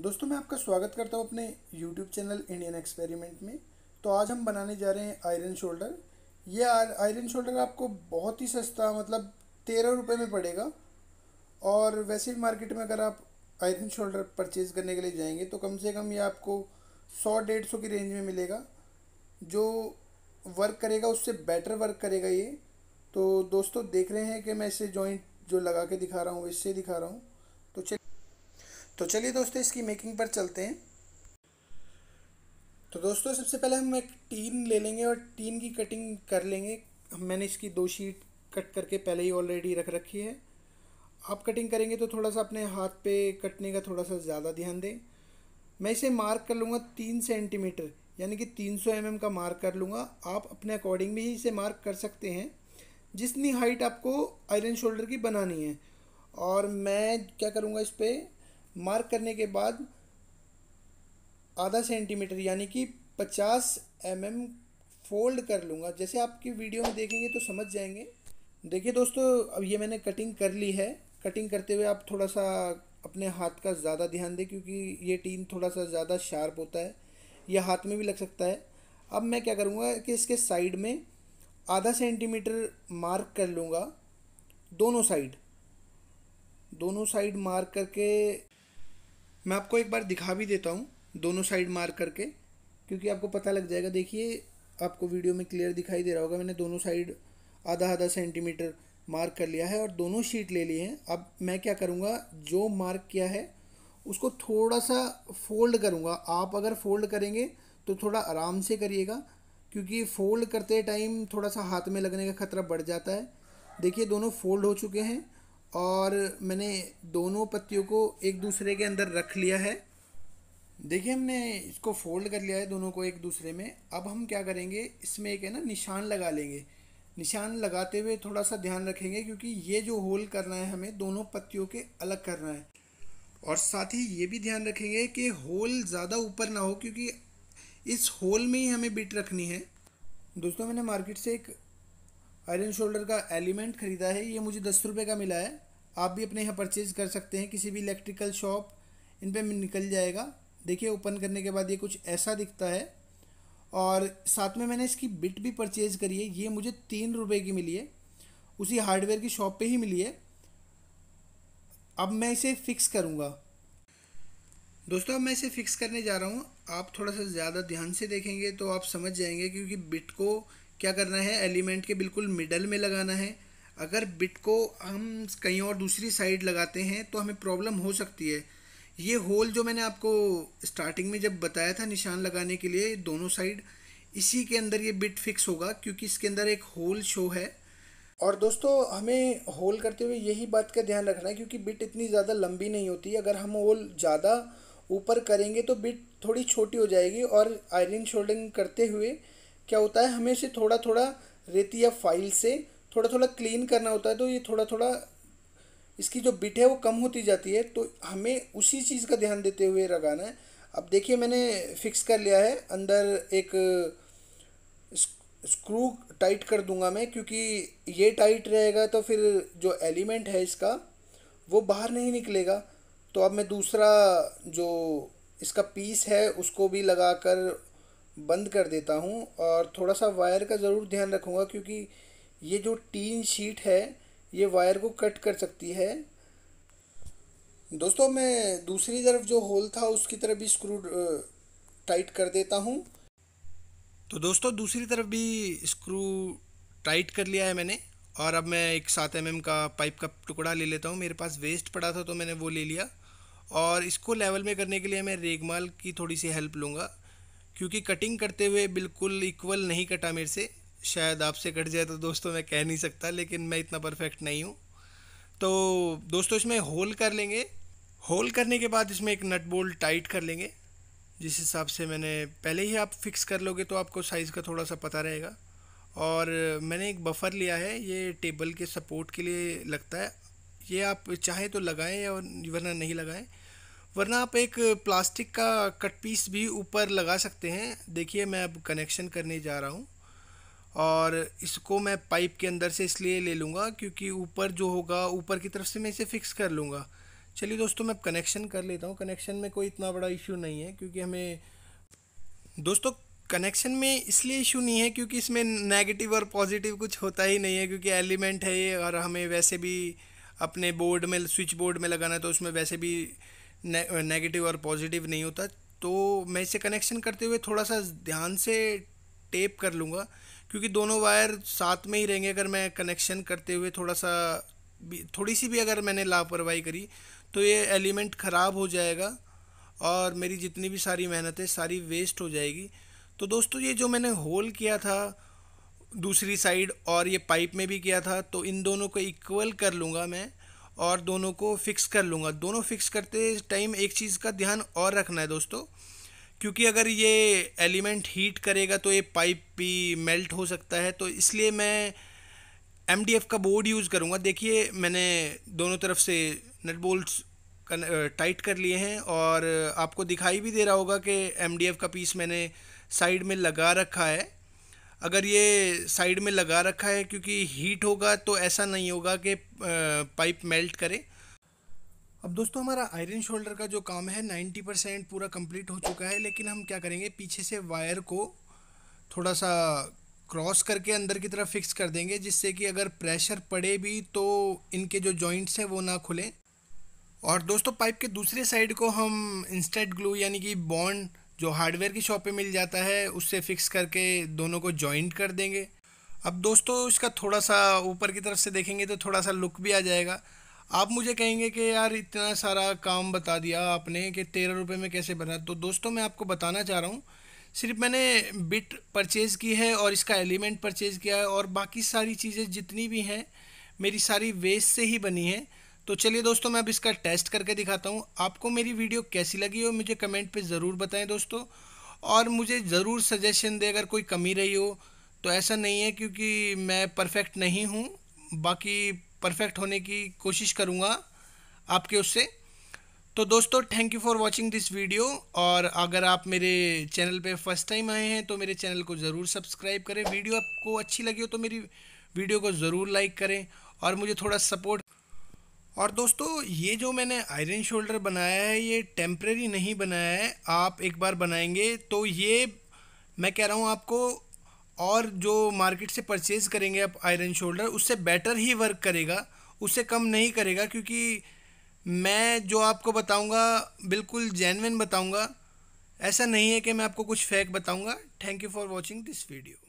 दोस्तों मैं आपका स्वागत करता हूँ अपने YouTube चैनल इंडियन एक्सपेरिमेंट में तो आज हम बनाने जा रहे हैं आयरन शोल्डर ये आयरन शोल्डर आपको बहुत ही सस्ता मतलब तेरह रुपये में पड़ेगा और वैसे भी मार्केट में अगर आप आयरन शोल्डर परचेज़ करने के लिए जाएंगे तो कम से कम ये आपको सौ डेढ़ सौ की रेंज में मिलेगा जो वर्क करेगा उससे बेटर वर्क करेगा ये तो दोस्तों देख रहे हैं कि मैं इसे जॉइंट जो लगा के दिखा रहा हूँ इससे दिखा रहा हूँ तो चलिए तो चलिए दोस्तों इसकी मेकिंग पर चलते हैं तो दोस्तों सबसे पहले हम एक टीन ले लेंगे और टीन की कटिंग कर लेंगे मैंने इसकी दो शीट कट करके पहले ही ऑलरेडी रख रखी है आप कटिंग करेंगे तो थोड़ा सा अपने हाथ पे कटने का थोड़ा सा ज़्यादा ध्यान दें मैं इसे मार्क कर लूँगा तीन सेंटीमीटर यानी कि तीन सौ mm का मार्क कर लूँगा आप अपने अकॉर्डिंग भी इसे मार्क कर सकते हैं जितनी हाइट आपको आयरन शोल्डर की बनानी है और मैं क्या करूँगा इस पर मार्क करने के बाद आधा सेंटीमीटर यानी कि पचास एम mm फोल्ड कर लूँगा जैसे आपकी वीडियो में देखेंगे तो समझ जाएंगे देखिए दोस्तों अब ये मैंने कटिंग कर ली है कटिंग करते हुए आप थोड़ा सा अपने हाथ का ज़्यादा ध्यान दें क्योंकि ये टीन थोड़ा सा ज़्यादा शार्प होता है या हाथ में भी लग सकता है अब मैं क्या करूँगा कि इसके साइड में आधा सेंटीमीटर मार्क कर लूँगा दोनों साइड दोनों साइड मार्क करके मैं आपको एक बार दिखा भी देता हूँ दोनों साइड मार करके क्योंकि आपको पता लग जाएगा देखिए आपको वीडियो में क्लियर दिखाई दे रहा होगा मैंने दोनों साइड आधा आधा सेंटीमीटर मार्क कर लिया है और दोनों शीट ले ली हैं अब मैं क्या करूँगा जो मार्क किया है उसको थोड़ा सा फोल्ड करूँगा आप अगर फोल्ड करेंगे तो थोड़ा आराम से करिएगा क्योंकि फोल्ड करते टाइम थोड़ा सा हाथ में लगने का खतरा बढ़ जाता है देखिए दोनों फोल्ड हो चुके हैं और मैंने दोनों पत्तियों को एक दूसरे के अंदर रख लिया है देखिए हमने इसको फोल्ड कर लिया है दोनों को एक दूसरे में अब हम क्या करेंगे इसमें एक है ना निशान लगा लेंगे निशान लगाते हुए थोड़ा सा ध्यान रखेंगे क्योंकि ये जो होल करना है हमें दोनों पत्तियों के अलग करना है और साथ ही ये भी ध्यान रखेंगे कि होल ज़्यादा ऊपर ना हो क्योंकि इस होल में ही हमें बिट रखनी है दोस्तों मैंने मार्केट से एक आयरन शोल्डर का एलिमेंट ख़रीदा है ये मुझे दस रुपये का मिला है आप भी अपने यहाँ परचेज़ कर सकते हैं किसी भी इलेक्ट्रिकल शॉप इन पर निकल जाएगा देखिए ओपन करने के बाद ये कुछ ऐसा दिखता है और साथ में मैंने इसकी बिट भी परचेज़ करी है ये मुझे तीन रुपये की मिली है उसी हार्डवेयर की शॉप पे ही मिली है अब मैं इसे फ़िक्स करूँगा दोस्तों अब मैं इसे फ़िक्स करने जा रहा हूँ आप थोड़ा सा ज़्यादा ध्यान से देखेंगे तो आप समझ जाएंगे क्योंकि बिट को क्या करना है एलिमेंट के बिल्कुल मिडल में लगाना है अगर बिट को हम कहीं और दूसरी साइड लगाते हैं तो हमें प्रॉब्लम हो सकती है ये होल जो मैंने आपको स्टार्टिंग में जब बताया था निशान लगाने के लिए दोनों साइड इसी के अंदर ये बिट फिक्स होगा क्योंकि इसके अंदर एक होल शो है और दोस्तों हमें होल करते हुए यही बात का ध्यान रखना है क्योंकि बिट इतनी ज़्यादा लंबी नहीं होती अगर हम होल ज़्यादा ऊपर करेंगे तो बिट थोड़ी छोटी हो जाएगी और आयरन शोल्डिंग करते हुए क्या होता है हमें इसे थोड़ा थोड़ा रेती या फाइल से थोड़ा थोड़ा क्लीन करना होता है तो ये थोड़ा थोड़ा इसकी जो बिट है वो कम होती जाती है तो हमें उसी चीज़ का ध्यान देते हुए लगाना है अब देखिए मैंने फिक्स कर लिया है अंदर एक स्क्रू टाइट कर दूंगा मैं क्योंकि ये टाइट रहेगा तो फिर जो एलिमेंट है इसका वो बाहर नहीं निकलेगा तो अब मैं दूसरा जो इसका पीस है उसको भी लगा कर बंद कर देता हूँ और थोड़ा सा वायर का ज़रूर ध्यान रखूँगा क्योंकि ये जो टीन शीट है ये वायर को कट कर सकती है दोस्तों मैं दूसरी तरफ जो होल था उसकी तरफ भी स्क्रू टाइट कर देता हूँ तो दोस्तों दूसरी तरफ भी स्क्रू टाइट कर लिया है मैंने और अब मैं एक सात एम mm का पाइप का टुकड़ा ले लेता हूँ मेरे पास वेस्ट पड़ा था तो मैंने वो ले लिया और इसको लेवल में करने के लिए मैं रेगमाल की थोड़ी सी हेल्प लूँगा क्योंकि कटिंग करते हुए बिल्कुल इक्वल नहीं कटा मेरे से शायद आपसे कट जाए तो दोस्तों मैं कह नहीं सकता लेकिन मैं इतना परफेक्ट नहीं हूँ तो दोस्तों इसमें होल कर लेंगे होल करने के बाद इसमें एक नट बोल्ट टाइट कर लेंगे जिस हिसाब से मैंने पहले ही आप फिक्स कर लोगे तो आपको साइज़ का थोड़ा सा पता रहेगा और मैंने एक बफ़र लिया है ये टेबल के सपोर्ट के लिए लगता है ये आप चाहें तो लगाएं और वरना नहीं लगाएं वरना आप एक प्लास्टिक का कट पीस भी ऊपर लगा सकते हैं देखिए मैं अब कनेक्शन करने जा रहा हूँ और इसको मैं पाइप के अंदर से इसलिए ले लूँगा क्योंकि ऊपर जो होगा ऊपर की तरफ से मैं इसे फ़िक्स कर लूँगा चलिए दोस्तों मैं कनेक्शन कर लेता हूँ कनेक्शन में कोई इतना बड़ा इशू नहीं है क्योंकि हमें दोस्तों कनेक्शन में इसलिए इशू नहीं है क्योंकि इसमें नेगेटिव और पॉजिटिव कुछ होता ही नहीं है क्योंकि एलिमेंट है ये और हमें वैसे भी अपने बोर्ड में स्विच बोर्ड में लगाना है तो उसमें वैसे भी ने, नेगेटिव uh, और पॉजिटिव नहीं होता तो मैं इसे कनेक्शन करते हुए थोड़ा सा ध्यान से टेप कर लूँगा क्योंकि दोनों वायर साथ में ही रहेंगे अगर मैं कनेक्शन करते हुए थोड़ा सा थोड़ी सी भी अगर मैंने लापरवाही करी तो ये एलिमेंट ख़राब हो जाएगा और मेरी जितनी भी सारी मेहनत है सारी वेस्ट हो जाएगी तो दोस्तों ये जो मैंने होल किया था दूसरी साइड और ये पाइप में भी किया था तो इन दोनों को इक्वल कर लूँगा मैं और दोनों को फिक्स कर लूँगा दोनों फिक्स करते टाइम एक चीज़ का ध्यान और रखना है दोस्तों क्योंकि अगर ये एलिमेंट हीट करेगा तो ये पाइप भी मेल्ट हो सकता है तो इसलिए मैं एम का बोर्ड यूज़ करूँगा देखिए मैंने दोनों तरफ से नट बोल्ट टाइट कर लिए हैं और आपको दिखाई भी दे रहा होगा कि एम का पीस मैंने साइड में लगा रखा है अगर ये साइड में लगा रखा है क्योंकि हीट होगा तो ऐसा नहीं होगा कि पाइप मेल्ट करे अब दोस्तों हमारा आयरन शोल्डर का जो काम है 90 परसेंट पूरा कंप्लीट हो चुका है लेकिन हम क्या करेंगे पीछे से वायर को थोड़ा सा क्रॉस करके अंदर की तरफ फिक्स कर देंगे जिससे कि अगर प्रेशर पड़े भी तो इनके जो जॉइंट्स हैं वो ना खुलें और दोस्तों पाइप के दूसरे साइड को हम इंस्टेंट ग्लू यानी कि बॉन्ड जो हार्डवेयर की शॉप पे मिल जाता है उससे फ़िक्स करके दोनों को जॉइंट कर देंगे अब दोस्तों इसका थोड़ा सा ऊपर की तरफ से देखेंगे तो थोड़ा सा लुक भी आ जाएगा आप मुझे कहेंगे कि यार इतना सारा काम बता दिया आपने कि तेरह रुपये में कैसे बना तो दोस्तों मैं आपको बताना चाह रहा हूँ सिर्फ मैंने बिट परचेज़ की है और इसका एलिमेंट परचेज़ किया है और बाकी सारी चीज़ें जितनी भी हैं मेरी सारी वेस्ट से ही बनी है तो चलिए दोस्तों मैं अब इसका टेस्ट करके दिखाता हूँ आपको मेरी वीडियो कैसी लगी हो मुझे कमेंट पे ज़रूर बताएं दोस्तों और मुझे ज़रूर सजेशन दें अगर कोई कमी रही हो तो ऐसा नहीं है क्योंकि मैं परफेक्ट नहीं हूँ बाकी परफेक्ट होने की कोशिश करूँगा आपके उससे तो दोस्तों thank you for watching this video और अगर आप मेरे चैनल पर फर्स्ट टाइम आए हैं तो मेरे चैनल को ज़रूर सब्सक्राइब करें वीडियो आपको अच्छी लगी हो तो मेरी वीडियो को ज़रूर लाइक करें और मुझे थोड़ा सपोर्ट और दोस्तों ये जो मैंने आयरन शोल्डर बनाया है ये टेम्प्रेरी नहीं बनाया है आप एक बार बनाएंगे तो ये मैं कह रहा हूँ आपको और जो मार्केट से परचेज़ करेंगे आप आयरन शोल्डर उससे बेटर ही वर्क करेगा उससे कम नहीं करेगा क्योंकि मैं जो आपको बताऊंगा बिल्कुल जेनविन बताऊंगा ऐसा नहीं है कि मैं आपको कुछ फेक बताऊंगा thank you for watching this video